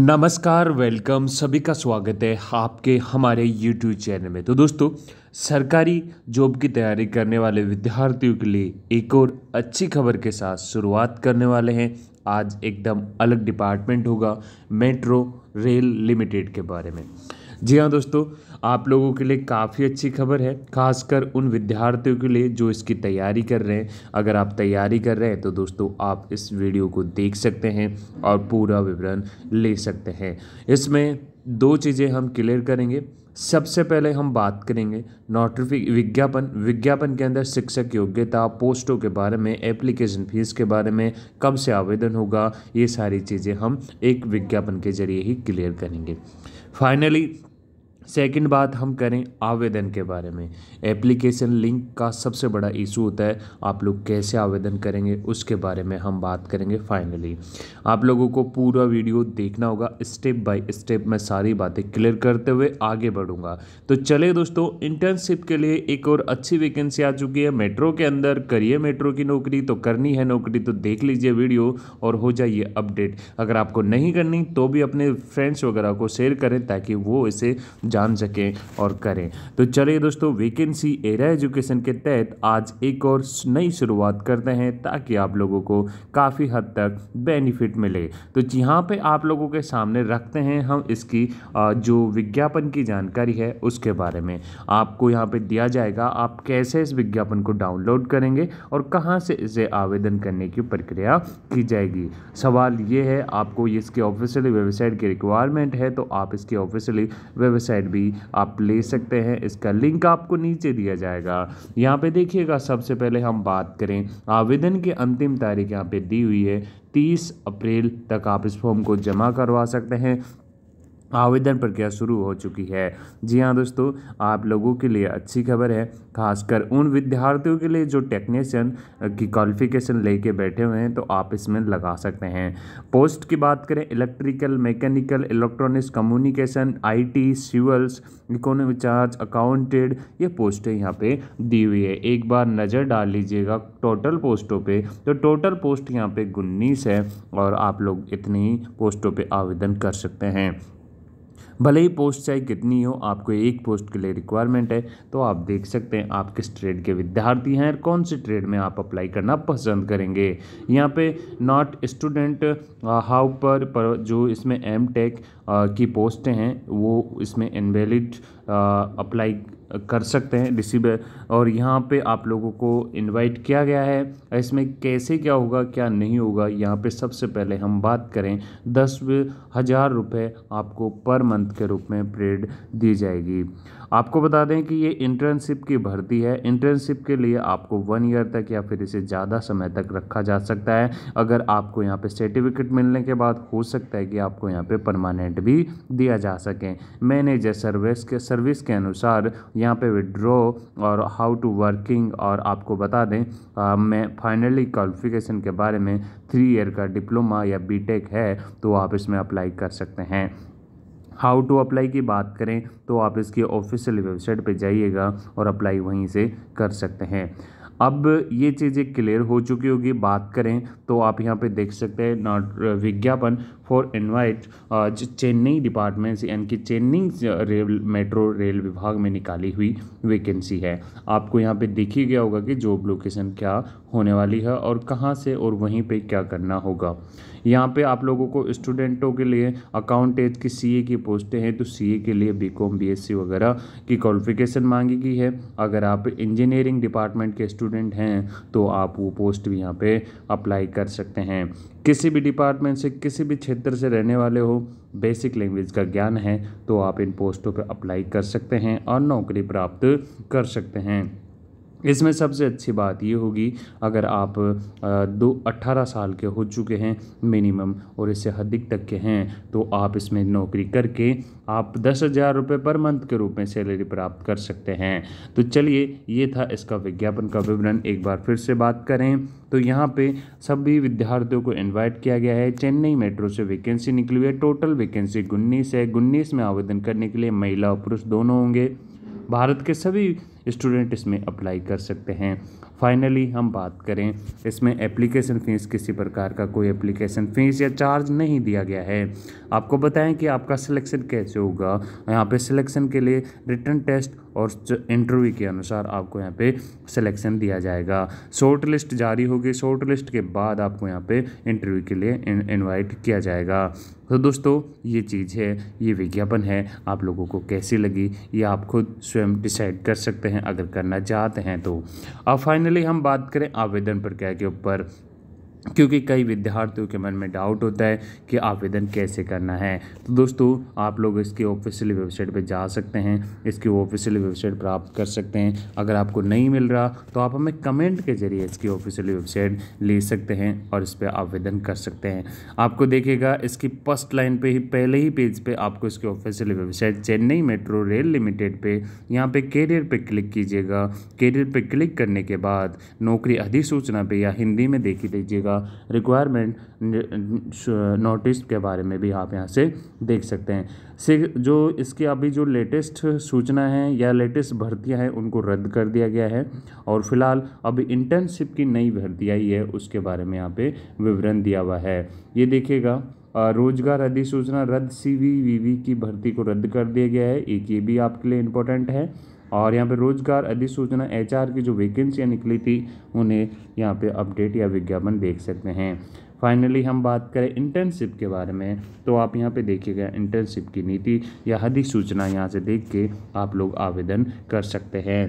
नमस्कार वेलकम सभी का स्वागत है आपके हमारे यूट्यूब चैनल में तो दोस्तों सरकारी जॉब की तैयारी करने वाले विद्यार्थियों के लिए एक और अच्छी खबर के साथ शुरुआत करने वाले हैं आज एकदम अलग डिपार्टमेंट होगा मेट्रो रेल लिमिटेड के बारे में जी हाँ दोस्तों आप लोगों के लिए काफ़ी अच्छी खबर है खासकर उन विद्यार्थियों के लिए जो इसकी तैयारी कर रहे हैं अगर आप तैयारी कर रहे हैं तो दोस्तों आप इस वीडियो को देख सकते हैं और पूरा विवरण ले सकते हैं इसमें दो चीज़ें हम क्लियर करेंगे सबसे पहले हम बात करेंगे नोटिफिक विज्ञापन विज्ञापन के अंदर शिक्षक योग्यता पोस्टों के बारे में एप्लीकेशन फीस के बारे में कब से आवेदन होगा ये सारी चीज़ें हम एक विज्ञापन के जरिए ही क्लियर करेंगे फाइनली सेकंड बात हम करें आवेदन के बारे में एप्लीकेशन लिंक का सबसे बड़ा इशू होता है आप लोग कैसे आवेदन करेंगे उसके बारे में हम बात करेंगे फाइनली आप लोगों को पूरा वीडियो देखना होगा स्टेप बाय स्टेप मैं सारी बातें क्लियर करते हुए आगे बढ़ूंगा तो चले दोस्तों इंटर्नशिप के लिए एक और अच्छी वैकेंसी आ चुकी है मेट्रो के अंदर करिए मेट्रो की नौकरी तो करनी है नौकरी तो देख लीजिए वीडियो और हो जाइए अपडेट अगर आपको नहीं करनी तो भी अपने फ्रेंड्स वगैरह को शेयर करें ताकि वो इसे जान सकें और करें तो चलिए दोस्तों वेकेंसी एरा एजुकेशन के तहत आज एक और नई शुरुआत करते हैं ताकि आप लोगों को काफ़ी हद तक बेनिफिट मिले तो यहाँ पे आप लोगों के सामने रखते हैं हम इसकी जो विज्ञापन की जानकारी है उसके बारे में आपको यहाँ पर दिया जाएगा आप कैसे इस विज्ञापन को डाउनलोड करेंगे और कहाँ से इसे आवेदन करने की प्रक्रिया की जाएगी सवाल ये है आपको इसके ऑफिशियली वेबसाइट की रिक्वायरमेंट है तो आप इसकी ऑफिशियली वेबसाइट गाइड भी आप ले सकते हैं इसका लिंक आपको नीचे दिया जाएगा यहाँ पे देखिएगा सबसे पहले हम बात करें आवेदन की अंतिम तारीख यहाँ पे दी हुई है 30 अप्रैल तक आप इस फॉर्म को जमा करवा सकते हैं आवेदन प्रक्रिया शुरू हो चुकी है जी हाँ दोस्तों आप लोगों के लिए अच्छी खबर है खासकर उन विद्यार्थियों के लिए जो टेक्नीशियन की क्वालिफिकेशन लेके बैठे हुए हैं तो आप इसमें लगा सकते हैं पोस्ट की बात करें electrical mechanical electronics communication IT civils economic charge accounted ये पोस्टें यहाँ पर दी हुई है एक बार नज़र डाल लीजिएगा टोटल पोस्टों पर तो टोटल पोस्ट यहाँ पर उन्नीस है और आप लोग इतनी पोस्टों पर आवेदन कर सकते हैं भले ही पोस्ट चाहे कितनी हो आपको एक पोस्ट के लिए रिक्वायरमेंट है तो आप देख सकते हैं आप किस ट्रेड के विद्यार्थी हैं और कौन से ट्रेड में आप अप्लाई करना पसंद करेंगे यहाँ पे नॉट स्टूडेंट हाउ पर, पर जो इसमें एम टेक की पोस्टें हैं वो इसमें इनवेलिड अप्लाई कर सकते हैं रिसीव और यहाँ पे आप लोगों को इनवाइट किया गया है इसमें कैसे क्या होगा क्या नहीं होगा यहाँ पे सबसे पहले हम बात करें दस हज़ार रुपये आपको पर मंथ के रूप में प्रेड दी जाएगी आपको बता दें कि ये इंटर्नशिप की भर्ती है इंटर्नशिप के लिए आपको वन ईयर तक या फिर इसे ज़्यादा समय तक रखा जा सकता है अगर आपको यहाँ पर सर्टिफिकेट मिलने के बाद हो सकता है कि आपको यहाँ पर परमानेंट पेमेंट भी दिया जा सके मैनेजर सर्विस के सर्विस के अनुसार यहाँ पे विड्रॉ और हाउ टू वर्किंग और आपको बता दें आ, मैं फाइनली क्वालिफिकेशन के बारे में थ्री ईयर का डिप्लोमा या बी है तो आप इसमें अप्लाई कर सकते हैं हाउ टू अप्लाई की बात करें तो आप इसकी ऑफिशियल वेबसाइट पर जाइएगा और अप्लाई वहीं से कर सकते हैं अब ये चीज़ें क्लियर हो चुकी होगी बात करें तो आप यहाँ पे देख सकते हैं नॉट uh, विज्ञापन for invite uh, Chennai department यानी कि चेन्नई रेल मेट्रो रेल विभाग में निकाली हुई वैकेंसी है आपको यहाँ पे देखी गया होगा कि जॉब लोकेशन क्या होने वाली है और कहाँ से और वहीं पे क्या करना होगा यहाँ पे आप लोगों को स्टूडेंटों के लिए अकाउंट एज की सीए की पोस्टें हैं तो सीए के लिए बीकॉम बीएससी वगैरह की क्वालिफिकेशन मांगी गई है अगर आप इंजीनियरिंग डिपार्टमेंट के स्टूडेंट स्टूडेंट हैं तो आप वो पोस्ट भी यहाँ पे अप्लाई कर सकते हैं किसी भी डिपार्टमेंट से किसी भी क्षेत्र से रहने वाले हो बेसिक लैंग्वेज का ज्ञान है तो आप इन पोस्टों पर अप्लाई कर सकते हैं और नौकरी प्राप्त कर सकते हैं इसमें सबसे अच्छी बात ये होगी अगर आप दो अट्ठारह साल के हो चुके हैं मिनिमम और इससे अधिक तक के हैं तो आप इसमें नौकरी करके आप दस हज़ार रुपये पर मंथ के रूप में सैलरी प्राप्त कर सकते हैं तो चलिए ये था इसका विज्ञापन का विवरण एक बार फिर से बात करें तो यहाँ पे सभी विद्यार्थियों को इनवाइट किया गया है चेन्नई मेट्रो से वैकेंसी निकली हुई है टोटल वैकेंसी उन्नीस है उन्नीस में आवेदन करने के लिए महिला और पुरुष दोनों होंगे भारत के सभी स्टूडेंट इसमें अप्लाई कर सकते हैं फाइनली हम बात करें इसमें एप्लीकेशन फ़ीस किसी प्रकार का कोई एप्लीकेशन फ़ीस या चार्ज नहीं दिया गया है आपको बताएं कि आपका सिलेक्शन कैसे होगा यहाँ पे सिलेक्शन के लिए रिटर्न टेस्ट और इंटरव्यू के अनुसार आपको यहाँ पे सिलेक्शन दिया जाएगा शॉर्ट लिस्ट जारी होगी शॉर्ट लिस्ट के बाद आपको यहाँ पे इंटरव्यू के लिए इनवाइट किया जाएगा तो दोस्तों ये चीज़ है ये विज्ञापन है आप लोगों को कैसी लगी ये आप खुद स्वयं डिसाइड कर सकते हैं अगर करना चाहते हैं तो अब फाइनली हम बात करें आवेदन प्रक्रिया के ऊपर क्योंकि कई विद्यार्थियों के मन में डाउट होता है कि आवेदन कैसे करना है तो दोस्तों आप लोग इसकी ऑफिशियल वेबसाइट पर जा सकते हैं इसकी ऑफिशियल वेबसाइट प्राप्त कर सकते हैं अगर आपको नहीं मिल रहा तो आप हमें कमेंट के जरिए इसकी ऑफिशियल वेबसाइट ले सकते हैं और इस पर आवेदन कर सकते हैं आपको देखिएगा इसकी फर्स्ट लाइन पर ही पहले ही पेज पर आपको इसकी official website Chennai metro rail limited पर यहाँ पर कैरियर पर क्लिक कीजिएगा कैरियर पर क्लिक करने के बाद नौकरी अधिसूचना पे या हिंदी में देखी दीजिएगा का रिक्वायरमेंट नोटिस के बारे में भी आप यहाँ से देख सकते हैं से जो इसके अभी जो लेटेस्ट सूचना है या लेटेस्ट भर्तियाँ हैं उनको रद्द कर दिया गया है और फिलहाल अभी इंटर्नशिप की नई भर्ती आई है उसके बारे में यहाँ पे विवरण दिया हुआ है ये देखिएगा रोजगार अधिसूचना रद्द सी वी वी की भर्ती को रद्द कर दिया गया है एक ये भी आपके लिए इम्पोर्टेंट है और यहाँ पे रोजगार अधिसूचना एचआर की जो वैकेंसियाँ निकली थी उन्हें यहाँ पे अपडेट या विज्ञापन देख सकते हैं फाइनली हम बात करें इंटर्नशिप के बारे में तो आप यहाँ पे देखिएगा इंटर्नशिप की नीति या अधिसूचना यहाँ से देख के आप लोग आवेदन कर सकते हैं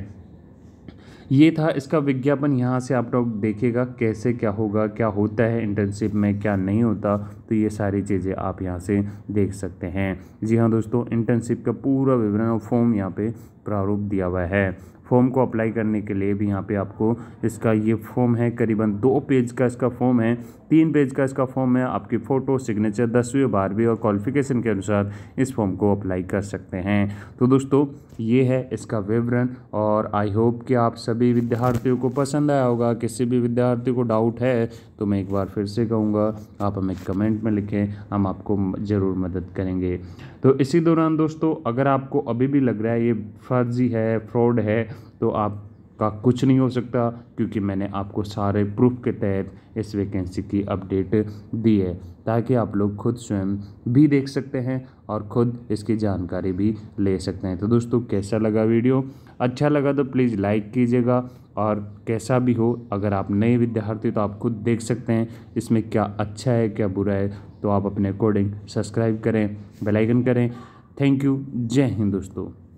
ये था इसका विज्ञापन यहाँ से आप लोग देखेगा कैसे क्या होगा क्या होता है इंटर्नशिप में क्या नहीं होता तो ये सारी चीज़ें आप यहाँ से देख सकते हैं जी हाँ दोस्तों इंटर्नशिप का पूरा विवरण और फॉर्म यहाँ पे प्रारूप दिया हुआ है फॉर्म को अप्लाई करने के लिए भी यहाँ पे आपको इसका ये फॉर्म है करीबन दो पेज का इसका फॉर्म है तीन पेज का इसका फॉर्म है आपकी फ़ोटो सिग्नेचर दसवीं बारहवीं और क्वालिफिकेशन के अनुसार इस फॉर्म को अप्लाई कर सकते हैं तो दोस्तों ये है इसका विवरण और आई होप कि आप सभी विद्यार्थियों को पसंद आया होगा किसी भी विद्यार्थी को डाउट है तो मैं एक बार फिर से कहूँगा आप हमें कमेंट कमेंट में लिखें हम आपको ज़रूर मदद करेंगे तो इसी दौरान दोस्तों अगर आपको अभी भी लग रहा है ये फर्जी है फ्रॉड है तो आप का कुछ नहीं हो सकता क्योंकि मैंने आपको सारे प्रूफ के तहत इस वैकेंसी की अपडेट दी है ताकि आप लोग खुद स्वयं भी देख सकते हैं और ख़ुद इसकी जानकारी भी ले सकते हैं तो दोस्तों कैसा लगा वीडियो अच्छा लगा तो प्लीज़ लाइक कीजिएगा और कैसा भी हो अगर आप नए विद्यार्थी तो आप खुद देख सकते हैं इसमें क्या अच्छा है क्या बुरा है तो आप अपने अकॉर्डिंग सब्सक्राइब करें बेलाइकन करें थैंक यू जय हिंद दोस्तों